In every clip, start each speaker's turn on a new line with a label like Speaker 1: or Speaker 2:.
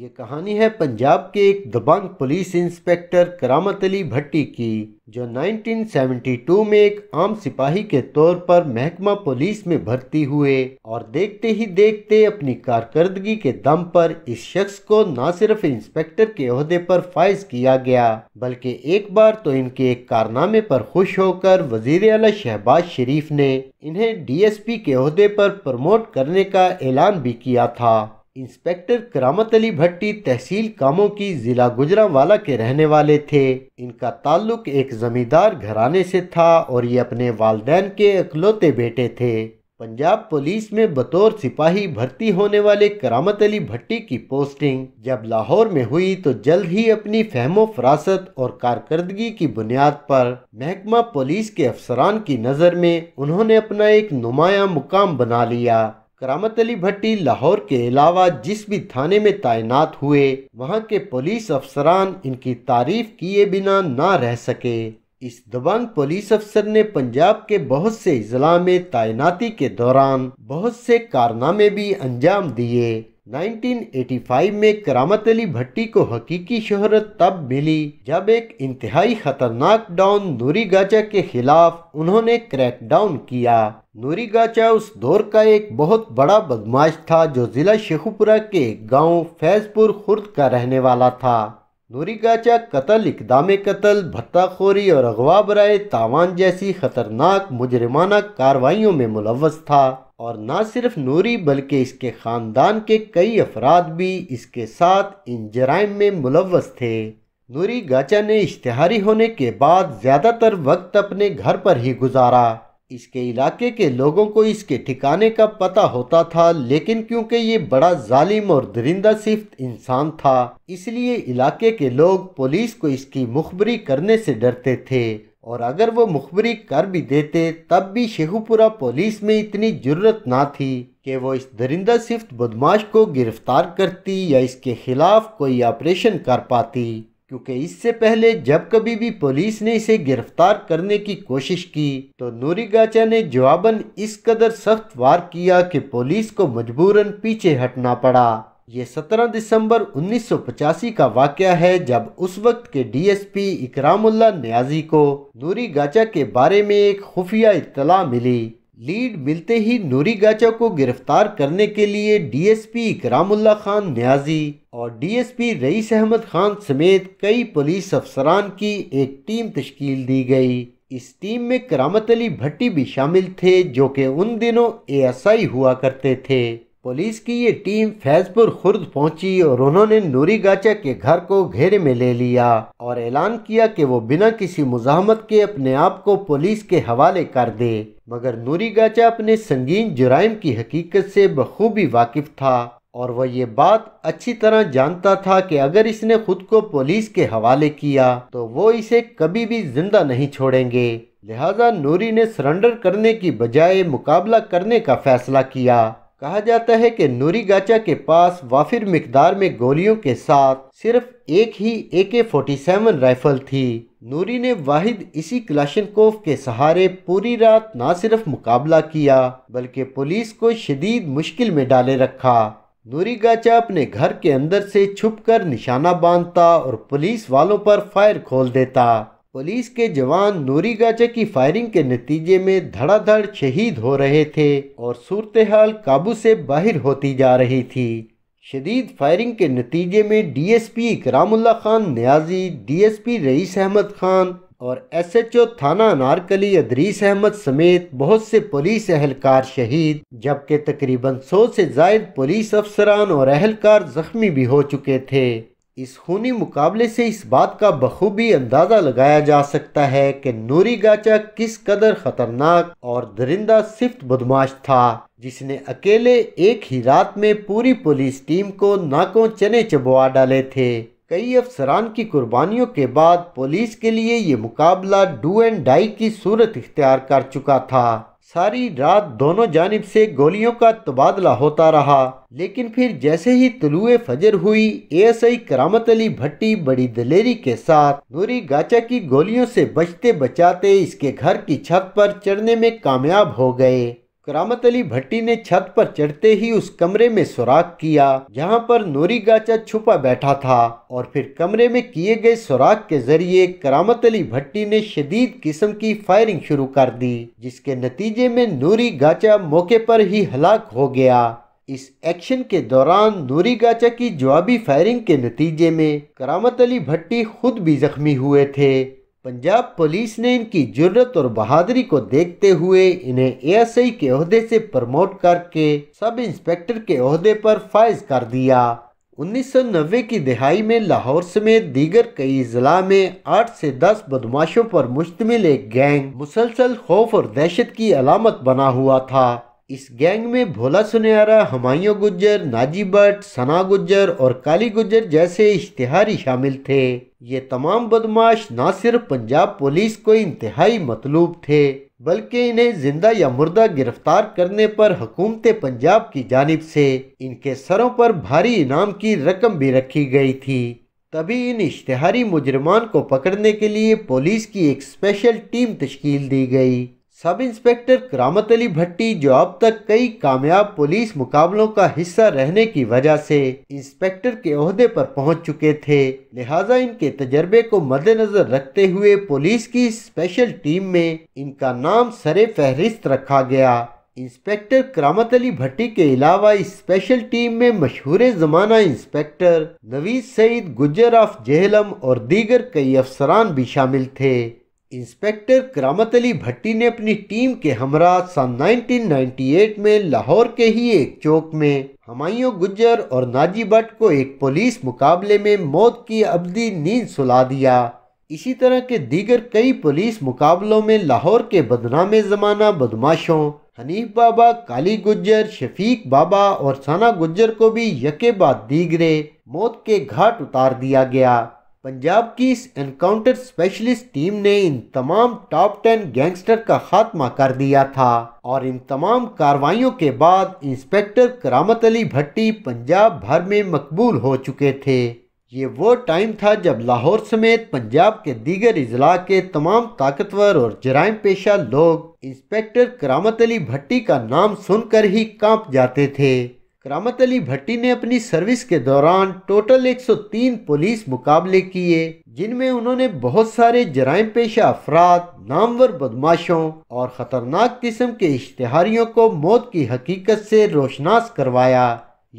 Speaker 1: ये कहानी है पंजाब के एक दबंग पुलिस इंस्पेक्टर करामत अली भट्टी की जो 1972 में एक आम सिपाही के तौर पर महकमा पुलिस में भर्ती हुए और देखते ही देखते अपनी कारकर्दगी के दम पर इस शख्स को न सिर्फ इंस्पेक्टर के अहदे पर फाइज किया गया बल्कि एक बार तो इनके एक कारनामे पर खुश होकर वजीर अला शहबाज शरीफ ने इन्हें डीएसपी के अहदे पर प्रमोट करने का ऐलान भी किया था इंस्पेक्टर करामत अली भट्टी तहसील कामों की ज़िला गुजरावाला के रहने वाले थे इनका ताल्लुक एक ज़मींदार घराने से था और ये अपने वालदेन के अकलौते बेटे थे पंजाब पुलिस में बतौर सिपाही भर्ती होने वाले करामत अली भट्टी की पोस्टिंग जब लाहौर में हुई तो जल्द ही अपनी फहमो फरासत और कारकर्दगी की बुनियाद पर महकमा पुलिस के अफसरान की नज़र में उन्होंने अपना एक नुमाया मुकाम बना लिया करामत अली भट्टी लाहौर के अलावा जिस भी थाने में तैनात हुए वहाँ के पुलिस अफसरान इनकी तारीफ किए बिना ना रह सके इस दबंग पुलिस अफसर ने पंजाब के बहुत से अजला में तैनाती के दौरान बहुत से कारनामे भी अंजाम दिए 1985 में करामत अली भट्टी को हकीकी शोहरत तब मिली जब एक इंतहाई खतरनाक डाउन नूरी गाचा के खिलाफ उन्होंने क्रैक डाउन किया नूरी गाचा उस दौर का एक बहुत बड़ा बदमाश था जो ज़िला शेखुपुरा के गांव फैजपुर खुर्द का रहने वाला था नूरी गाचा कत्ल इकदाम कत्ल भत्ताखोरी और अगवा बराए तावान जैसी खतरनाक मुजरमाना कार्रवाइयों में मुलवस था और ना सिर्फ नूरी बल्कि इसके ख़ानदान के कई अफराद भी इसके साथ इन जराइम में मुलवस थे नूरी गाचा ने इश्तहारी होने के बाद ज़्यादातर वक्त अपने घर पर ही गुजारा इसके इलाके के लोगों को इसके ठिकाने का पता होता था लेकिन क्योंकि ये बड़ा जालिम और दरिंदा सिफ्त इंसान था इसलिए इलाके के लोग पुलिस को इसकी मुखबरी करने से डरते थे और अगर वो मुखबरी कर भी देते तब भी शेखुपुरा पुलिस में इतनी जरूरत ना थी कि वो इस दरिंदा सिफ्त बदमाश को गिरफ्तार करती या इसके खिलाफ कोई ऑपरेशन कर पाती क्योंकि इससे पहले जब कभी भी पुलिस ने इसे गिरफ्तार करने की कोशिश की तो नूरी गाचा ने जवाबन इस कदर सख्त वार किया कि पुलिस को मजबूरन पीछे हटना पड़ा ये 17 दिसंबर 1985 का वाक़ है जब उस वक्त के डीएसपी इकरामुल्ला न्याजी को नूरी गाचा के बारे में एक खुफिया इतला मिली लीड मिलते ही नूरी गाचा को गिरफ्तार करने के लिए डीएसपी इकरामुल्ला खान न्याजी और डीएसपी रईस अहमद खान समेत कई पुलिस अफसरान की एक टीम तश्कील दी गई इस टीम में करामत अली भट्टी भी शामिल थे जो कि उन दिनों एएसआई हुआ करते थे पुलिस की ये टीम फैजपुर खुर्द पहुंची और उन्होंने नूरी गाचा के घर को घेरे में ले लिया और ऐलान किया कि वो बिना किसी मुजामत के अपने आप को पुलिस के हवाले कर दे मगर नूरी गाचा अपने संगीन जुराइम की हकीकत से बखूबी वाकिफ था और वह ये बात अच्छी तरह जानता था कि अगर इसने खुद को पुलिस के हवाले किया तो वो इसे कभी भी जिंदा नहीं छोड़ेंगे लिहाजा नूरी ने सरेंडर करने की बजाय मुकाबला करने का फैसला किया कहा जाता है कि नूरी गाचा के पास वाफिर मकदार में गोलियों के साथ सिर्फ एक ही ए के फोर्टी सेवन राइफल थी नूरी ने वाहिद इसी क्लाशनकोफ के सहारे पूरी रात ना सिर्फ मुकाबला किया बल्कि पुलिस को शदीद मुश्किल में डाले रखा नूरी गाचा अपने घर के अंदर से छुपकर निशाना बांधता और पुलिस वालों पर फायर खोल देता पुलिस के जवान गाजा की फायरिंग के नतीजे में धड़ाधड़ शहीद हो रहे थे और सूरत हाल काबू से बाहर होती जा रही थी शदीद फायरिंग के नतीजे में डीएसपी इकरामुल्ला खान न्याजी डीएसपी रईस अहमद खान और एसएचओ थाना नारकली अदरीस अहमद समेत बहुत से पुलिस अहलकार शहीद जबकि तकरीबन सौ से जायद पुलिस अफसरान और अहलकार जख्मी भी हो चुके थे इस खूनी मुकाबले से इस बात का बखूबी अंदाज़ा लगाया जा सकता है कि नूरी गाचा किस कदर ख़तरनाक और दरिंदा सिफ्त बदमाश था जिसने अकेले एक ही रात में पूरी पुलिस टीम को नाकों चने चबवा डाले थे कई अफसरान की कुर्बानियों के बाद पुलिस के लिए ये मुकाबला डू एंड डाई की सूरत इख्तियार कर चुका था सारी रात दोनों जानब से गोलियों का तबादला होता रहा लेकिन फिर जैसे ही तलुए फजर हुई एएसआई करामत अली भट्टी बड़ी दलेरी के साथ नूरी गाचा की गोलियों से बचते बचाते इसके घर की छत पर चढ़ने में कामयाब हो गए करामत अली भट्टी ने छत पर चढ़ते ही उस कमरे में सुराख किया जहां पर नोरी गाचा छुपा बैठा था और फिर कमरे में किए गए सुराख के जरिए करामत अली भट्टी ने शदीद किस्म की फायरिंग शुरू कर दी जिसके नतीजे में नूरी गाचा मौके पर ही हलाक हो गया इस एक्शन के दौरान नूरी गाचा की जवाबी फायरिंग के नतीजे में करामत अली भट्टी खुद भी जख्मी हुए थे पंजाब पुलिस ने इनकी जरूरत और बहादुरी को देखते हुए इन्हें एएसआई के अहदे से प्रमोट करके सब इंस्पेक्टर के अहदे पर फायज कर दिया 1990 की दिहाई में लाहौर समेत दीगर कई जिला में 8 से 10 बदमाशों पर मुश्तमिल एक गैंग मुसलसल खौफ और दहशत की अलामत बना हुआ था इस गैंग में भोला सुनहरा हमायूं गुज्जर नाजी भट्ट सना गुज्जर और काली गुज्जर जैसे इश्तिहारी शामिल थे ये तमाम बदमाश न सिर्फ पंजाब पुलिस को इंतहाई मतलूब थे बल्कि इन्हें जिंदा या मुर्दा गिरफ्तार करने पर हुकूमत पंजाब की जानब से इनके सरों पर भारी इनाम की रकम भी रखी गई थी तभी इन इश्तहारी मुजरमान को पकड़ने के लिए पुलिस की एक स्पेशल टीम तश्कील दी गई सब इंस्पेक्टर करामत अली भट्टी जो अब तक कई कामयाब पुलिस मुकाबलों का हिस्सा रहने की वजह से इंस्पेक्टर के अहदे पर पहुंच चुके थे लिहाजा इनके तजर्बे को मद्देनजर रखते हुए पुलिस की स्पेशल टीम में इनका नाम सरे फहरिस्त रखा गया इंस्पेक्टर करामत अली भट्टी के अलावा इस स्पेशल टीम में मशहूर जमाना इंस्पेक्टर नवीद सईद गुजर ऑफ जेहलम और दीगर कई अफसरान भी शामिल थे इंस्पेक्टर करामत अली भट्टी ने अपनी टीम के हमरा सन 1998 में लाहौर के ही एक चौक में हमायों गुजर और नाजी भट्ट को एक पुलिस मुकाबले में मौत की अवधि नींद सुला दिया इसी तरह के दीगर कई पुलिस मुकाबलों में लाहौर के बदनाम जमाना बदमाशों हनीफ बाबा काली गुज्जर शफीक बाबा और सना गुज्जर को भी यके बाद दीगरे मौत के घाट उतार दिया गया पंजाब की इस एनकाउंटर स्पेशलिस्ट टीम ने इन तमाम टॉप टेन गैंगस्टर का खात्मा कर दिया था और इन तमाम कार्रवाइयों के बाद इंस्पेक्टर करामत अली भट्टी पंजाब भर में मकबूल हो चुके थे ये वो टाइम था जब लाहौर समेत पंजाब के दीगर अजला के तमाम ताकतवर और जराइम पेशा लोग इंस्पेक्टर करामत अली भट्टी का नाम सुनकर ही कांप जाते थे करामत अली भट्टी ने अपनी सर्विस के दौरान टोटल 103 पुलिस मुकाबले किए जिनमें उन्होंने बहुत सारे जराइम पेशा अफराद नामवर बदमाशों और ख़तरनाक किस्म के इश्तहारियों को मौत की हकीकत से रोशनास करवाया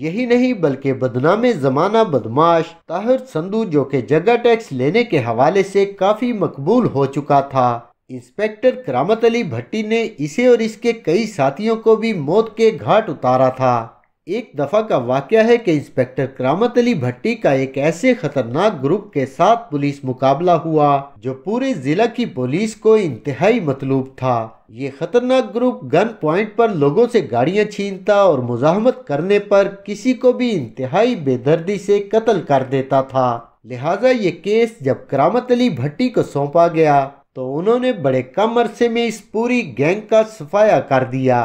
Speaker 1: यही नहीं बल्कि बदनाम ज़माना बदमाश ताहिर संधु जो कि जगह टैक्स लेने के हवाले से काफ़ी मकबूल हो चुका था इंस्पेक्टर करामत अली भट्टी ने इसे और इसके कई साथियों को भी मौत के घाट उतारा था एक दफ़ा का वाक़ है कि इंस्पेक्टर करामत अली भट्टी का एक ऐसे खतरनाक ग्रुप के साथ पुलिस मुकाबला हुआ जो पूरे ज़िला की पुलिस को इंतहाई मतलूब था ये खतरनाक ग्रुप गन पॉइंट पर लोगों से गाड़ियां छीनता और मुजाहमत करने पर किसी को भी इंतहाई बेदर्दी से कत्ल कर देता था लिहाजा ये केस जब करामत अली भट्टी को सौंपा गया तो उन्होंने बड़े कम अरसे में इस पूरी गैंग का सफाया कर दिया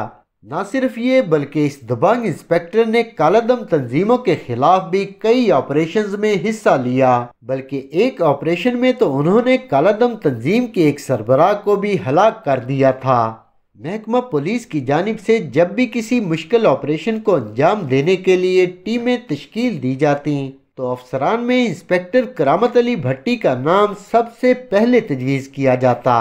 Speaker 1: न सिर्फ ये बल्कि इस दबंग इंस्पेक्टर ने कालादम तंजीमों के खिलाफ भी कई ऑपरेशन में हिस्सा लिया बल्कि एक ऑपरेशन में तो उन्होंने कालादम तंजीम के एक सरबराह को भी हलाक कर दिया था महकमा पुलिस की जानब से जब भी किसी मुश्किल ऑपरेशन को अंजाम देने के लिए टीमें तश्कील दी जाती तो अफसरान में इंस्पेक्टर करामत अली भट्टी का नाम सबसे पहले तजवीज़ किया जाता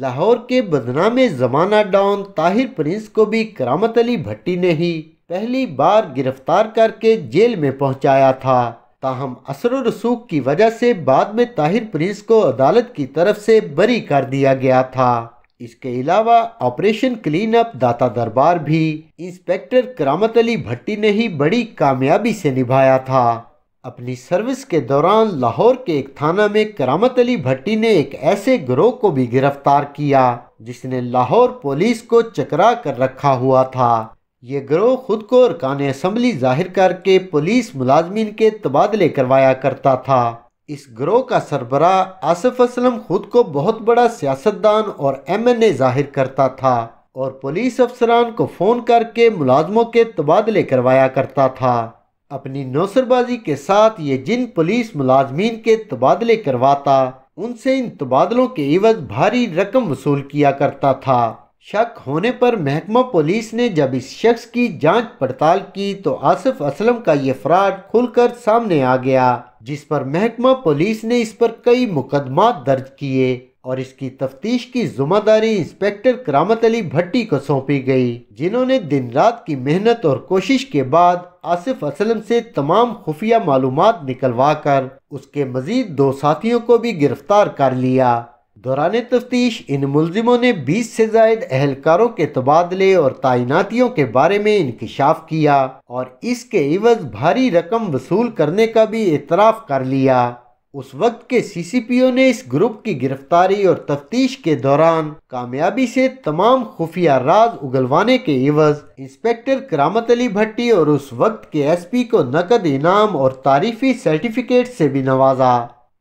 Speaker 1: लाहौर के बदनाम में जमाना डॉन ताहिर प्रिंस को भी करामत अली भट्टी ने ही पहली बार गिरफ्तार करके जेल में पहुंचाया था ताहम असर रसूख की वजह से बाद में ताहिर प्रिंस को अदालत की तरफ से बरी कर दिया गया था इसके अलावा ऑपरेशन क्लीन अप दाता दरबार भी इंस्पेक्टर करामत अली भट्टी ने ही बड़ी कामयाबी से निभाया था अपनी सर्विस के दौरान लाहौर के एक थाना में करामत अली भट्टी ने एक ऐसे ग्रोह को भी गिरफ्तार किया जिसने लाहौर पुलिस को चकरा कर रखा हुआ था ये ग्रोह खुद को अरकान असम्बली जाहिर करके पुलिस मुलाजमीन के तबादले करवाया करता था इस ग्रोह का सरबरा आसिफ असलम खुद को बहुत बड़ा सियासतदान और एम एन ए जाहिर करता था और पुलिस अफसरान को फ़ोन करके मुलाजमों के तबादले करवाया करता था अपनी नौसरबाजी के साथ ये जिन पुलिस मुलाजमीन के तबादले करवाता उनसे इन तबादलों के इवज भारी रकम वसूल किया करता था शक होने पर महकमा पुलिस ने जब इस शख्स की जांच पड़ताल की तो आसिफ असलम का ये फ्रॉड खुलकर सामने आ गया जिस पर महकमा पुलिस ने इस पर कई मुकदमा दर्ज किए और इसकी तफ्तीश की जुम्मेदारी इंस्पेक्टर करामत अली भट्टी को सौंपी गई जिन्होंने दिन रात की मेहनत और कोशिश के बाद आसिफ असलम से तमाम खुफिया मालूम निकलवा कर उसके मजीद दो साथियों को भी गिरफ्तार कर लिया दौरान तफ्तीश इन मुलजिमों ने बीस से जायद अहलकारों के तबादले और तैनातियों के बारे में इंकशाफ किया और इसके इवज भारी रकम वसूल करने का भी एतराफ़ कर लिया उस वक्त के सीसीपीओ ने इस ग्रुप की गिरफ्तारी और तफ्तीश के दौरान कामयाबी से तमाम खुफिया राज उगलवाने के एवज इंस्पेक्टर करामत अली भट्टी और उस वक्त के एसपी को नकद इनाम और तारीफी सर्टिफिकेट से भी नवाजा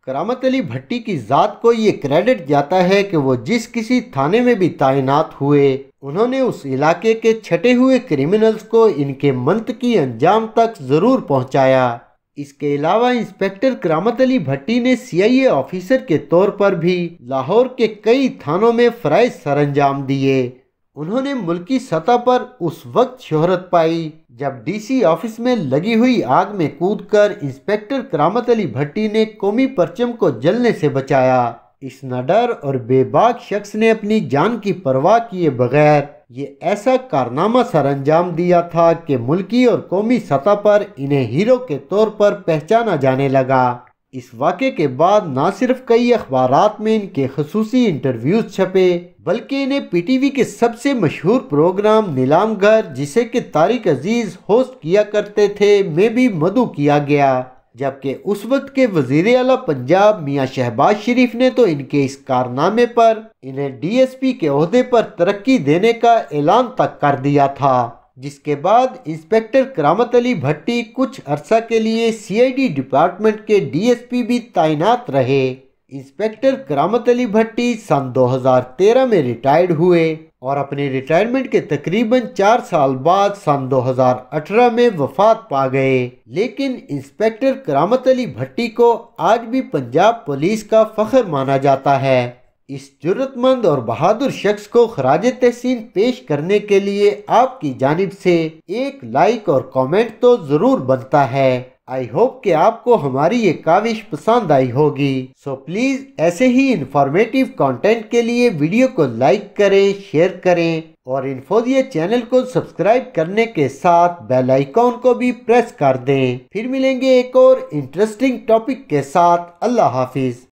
Speaker 1: करामत अली भट्टी की ज़ात को ये क्रेडिट जाता है कि वो जिस किसी थाने में भी तैनात हुए उन्होंने उस इलाके के छटे हुए क्रिमिनल्स को इनके मंत की अंजाम तक ज़रूर पहुँचाया इसके अलावा इंस्पेक्टर करामत अली भट्टी ने सीआईए ऑफिसर के तौर पर भी लाहौर के कई थानों में फराइज सरंजाम दिए उन्होंने मुल्की सतह पर उस वक्त शोहरत पाई जब डीसी ऑफिस में लगी हुई आग में कूदकर इंस्पेक्टर करामत अली भट्टी ने कौमी परचम को जलने से बचाया इस नडर और बेबाक शख्स ने अपनी जान की परवाह किए बगैर ये ऐसा कारनामा सरंजाम दिया था कि मुल्की और कौमी सतह पर इन्हें हीरो के तौर पर पहचाना जाने लगा इस वाक़े के बाद न सिर्फ कई अखबार में इनके खसूसी इंटरव्यूज छपे बल्कि इन्हें पी टी वी के सबसे मशहूर प्रोग्राम नीलाम घर जिसे के तारिक अजीज़ होस्ट किया करते थे में भी मधु किया गया जबकि उस वक्त के वजीर अला पंजाब मियाँ शहबाज शरीफ ने तो इनके इस कारनामे पर इन्हें डीएसपी के अहदे पर तरक्की देने का ऐलान तक कर दिया था जिसके बाद इंस्पेक्टर करामत अली भट्टी कुछ अरसा के लिए सीआईडी डिपार्टमेंट के डीएसपी भी तैनात रहे इंस्पेक्टर करामत अली भट्टी सन 2013 में रिटायर्ड हुए और अपनी रिटायरमेंट के तकरीबन चार साल बाद सन 2018 में वफात पा गए लेकिन इंस्पेक्टर करामत अली भट्टी को आज भी पंजाब पुलिस का फख्र माना जाता है इस जरूरतमंद और बहादुर शख्स को खराज तहसीन पेश करने के लिए आपकी जानब से एक लाइक और कमेंट तो ज़रूर बनता है आई होप कि आपको हमारी ये काविश पसंद आई होगी सो so प्लीज ऐसे ही इंफॉर्मेटिव कंटेंट के लिए वीडियो को लाइक करें शेयर करें और इन्फोजिया चैनल को सब्सक्राइब करने के साथ बेल आइकॉन को भी प्रेस कर दें फिर मिलेंगे एक और इंटरेस्टिंग टॉपिक के साथ अल्लाह हाफिज